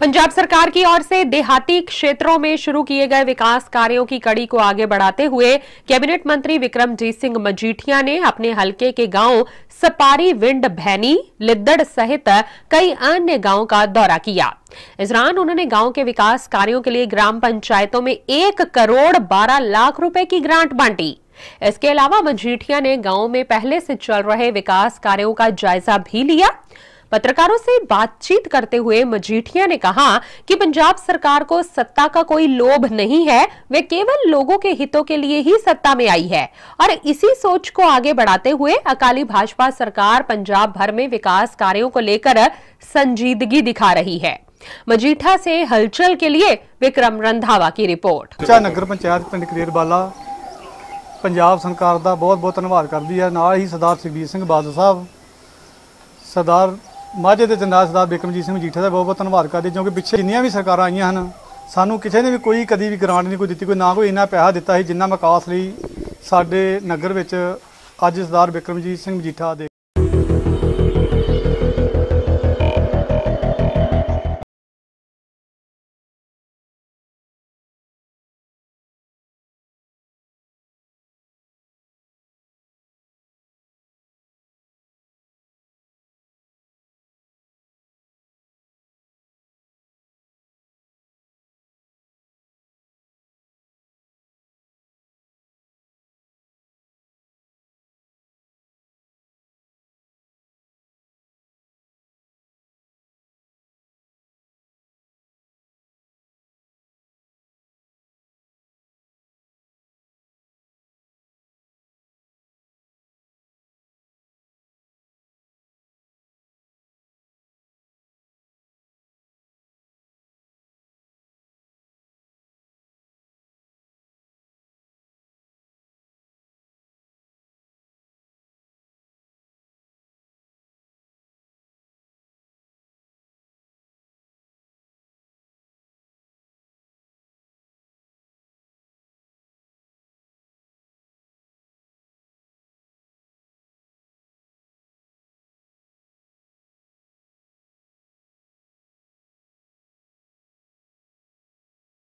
पंजाब सरकार की ओर से देहाती क्षेत्रों में शुरू किए गए विकास कार्यों की कड़ी को आगे बढ़ाते हुए कैबिनेट मंत्री विक्रमजीत सिंह मजीठिया ने अपने हलके के गांव सपारी विंड भैनी लिद्दड़ सहित कई अन्य गांवों का दौरा किया इस दौरान उन्होंने गांव के विकास कार्यों के लिए ग्राम पंचायतों में एक करोड़ बारह लाख रूपये की ग्रांट बांटी इसके अलावा मजीठिया ने गांव में पहले से चल रहे विकास कार्यो का जायजा भी लिया पत्रकारों से बातचीत करते हुए मजीठिया ने कहा कि पंजाब सरकार को सत्ता का कोई लोभ नहीं है वे केवल लोगों के हितों के लिए ही सत्ता में आई है और इसी सोच को आगे बढ़ाते हुए अकाली भाजपा सरकार पंजाब भर में विकास कार्यो को लेकर संजीदगी दिखा रही है मजीठा से हलचल के लिए विक्रम रंधावा की रिपोर्ट अच्छा, नगर पंचायत पिंड करेरबाला पंजाब सरकार का बहुत बहुत ਧੰਨਵਾਦ ਕਰਦੀ ਹੈ ਨਾਲ ਹੀ ਸਰਦਾਰ ਸੁਖਬੀਰ ਸਿੰਘ ਬਾਦਲ साहब सरदार ਮਾਝੇ ਦੇ ਜੰਦਾ ਸਰਦਾਰ ਬਿਕਮਜੀਤ ਸਿੰਘ ਜੀਠਾ ਦਾ ਬਹੁਤ ਬਹੁਤ ਧੰਨਵਾਦ ਕਰਦੇ ਕਿਉਂਕਿ ਪਿੱਛੇ ਜਿੰਨੀਆਂ ਵੀ ਸਰਕਾਰਾਂ ਆਈਆਂ ਹਨ ਸਾਨੂੰ ਕਿਸੇ ਨੇ ਵੀ ਕੋਈ ਕਦੀ ਵੀ ਗ੍ਰਾਂਟ ਨਹੀਂ ਕੋਈ ਦਿੱਤੀ ਕੋਈ ਨਾ ਕੋਈ ਇੰਨਾ ਪੈਸਾ ਦਿੱਤਾ ਸੀ ਜਿੰਨਾ ਵਿਕਾਸ ਲਈ ਸਾਡੇ ਨਗਰ ਵਿੱਚ ਅੱਜ ਸਰਦਾਰ ਬਿਕਰਮਜੀਤ ਸਿੰਘ ਜੀਠਾ ਦੇ